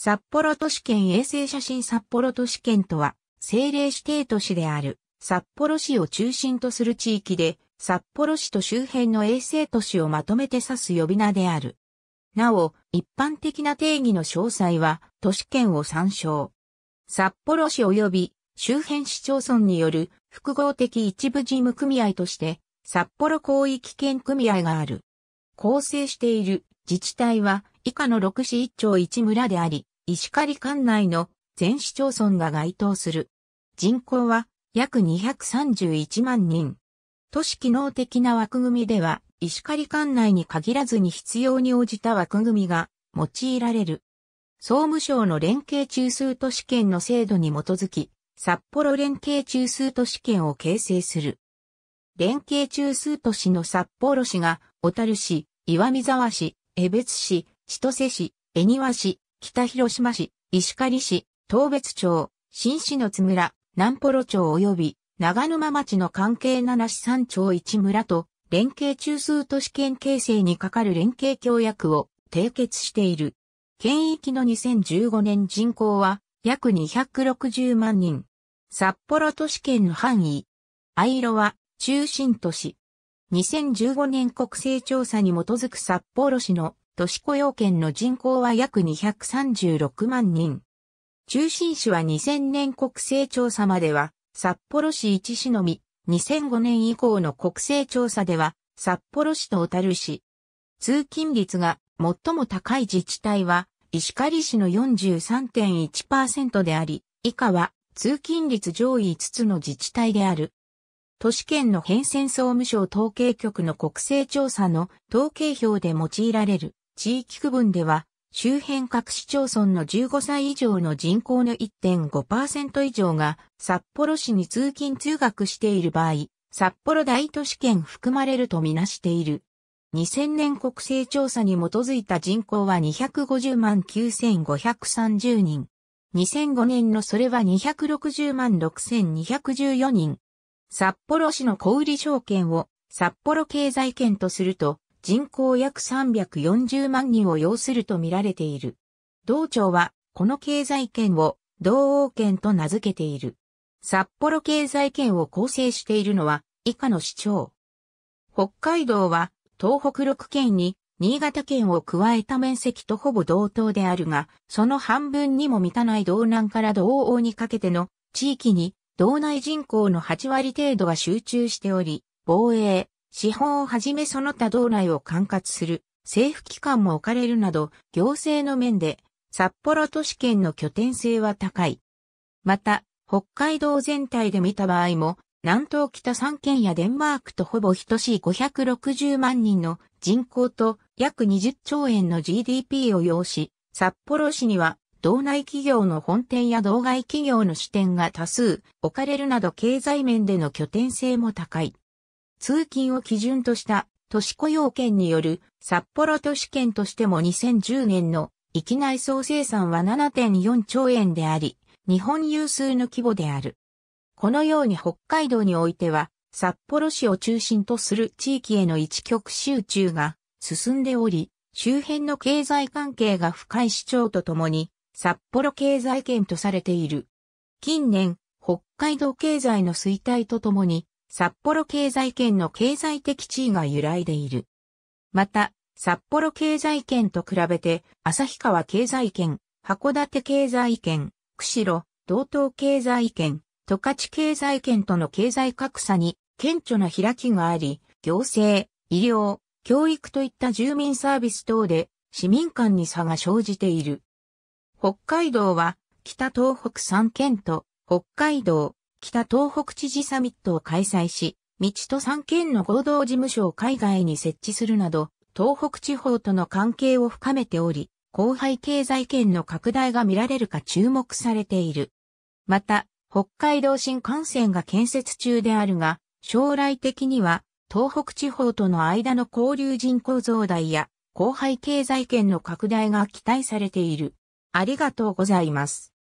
札幌都市圏衛星写真札幌都市圏とは、政令指定都市である札幌市を中心とする地域で、札幌市と周辺の衛星都市をまとめて指す呼び名である。なお、一般的な定義の詳細は、都市圏を参照。札幌市及び周辺市町村による複合的一部事務組合として、札幌広域圏組合がある。構成している自治体は以下の6市1町1村であり、石狩管内の全市町村が該当する。人口は約231万人。都市機能的な枠組みでは、石狩管内に限らずに必要に応じた枠組みが用いられる。総務省の連携中枢都市圏の制度に基づき、札幌連携中枢都市圏を形成する。連携中枢都市の札幌市が、小樽市、岩見沢市、江別市、千歳市、恵庭市、北広島市、石狩市、東別町、新市の津村、南幌町及び長沼町の関係7市3町1村と連携中枢都市圏形成に係る連携協約を締結している。県域の2015年人口は約260万人。札幌都市圏の範囲。藍色は中心都市。2015年国勢調査に基づく札幌市の都市雇用圏の人口は約236万人。中心市は2000年国勢調査までは、札幌市一市のみ、2005年以降の国勢調査では、札幌市と小樽市。通勤率が最も高い自治体は、石狩市の43.1%であり、以下は通勤率上位5つの自治体である。都市圏の変遷総務省統計局の国勢調査の統計表で用いられる地域区分では、周辺各市町村の15歳以上の人口の1.5%以上が札幌市に通勤通学している場合、札幌大都市圏含まれるとみなしている。2000年国勢調査に基づいた人口は250万9530人。2005年のそれは260万6214人。札幌市の小売証券を札幌経済圏とすると、人口約340万人を要すると見られている。道庁は、この経済圏を、道央圏と名付けている。札幌経済圏を構成しているのは、以下の市長。北海道は、東北6県に、新潟県を加えた面積とほぼ同等であるが、その半分にも満たない道南から道央にかけての地域に、道内人口の8割程度が集中しており、防衛、司法をはじめその他道内を管轄する政府機関も置かれるなど、行政の面で札幌都市圏の拠点性は高い。また、北海道全体で見た場合も、南東北3県やデンマークとほぼ等しい560万人の人口と約20兆円の GDP を要し、札幌市には道内企業の本店や道外企業の支店が多数置かれるなど経済面での拠点性も高い。通勤を基準とした都市雇用圏による札幌都市圏としても2010年の域内総生産は7.4兆円であり、日本有数の規模である。このように北海道においては、札幌市を中心とする地域への一極集中が進んでおり、周辺の経済関係が深い市長とともに、札幌経済圏とされている。近年、北海道経済の衰退とともに、札幌経済圏の経済的地位が揺らいでいる。また、札幌経済圏と比べて、旭川経済圏、函館経済圏、釧路、道東経済圏、十勝経済圏との経済格差に顕著な開きがあり、行政、医療、教育といった住民サービス等で市民間に差が生じている。北海道は北東北3県と北海道、北東北知事サミットを開催し、道と三県の合同事務所を海外に設置するなど、東北地方との関係を深めており、後輩経済圏の拡大が見られるか注目されている。また、北海道新幹線が建設中であるが、将来的には、東北地方との間の交流人口増大や、後輩経済圏の拡大が期待されている。ありがとうございます。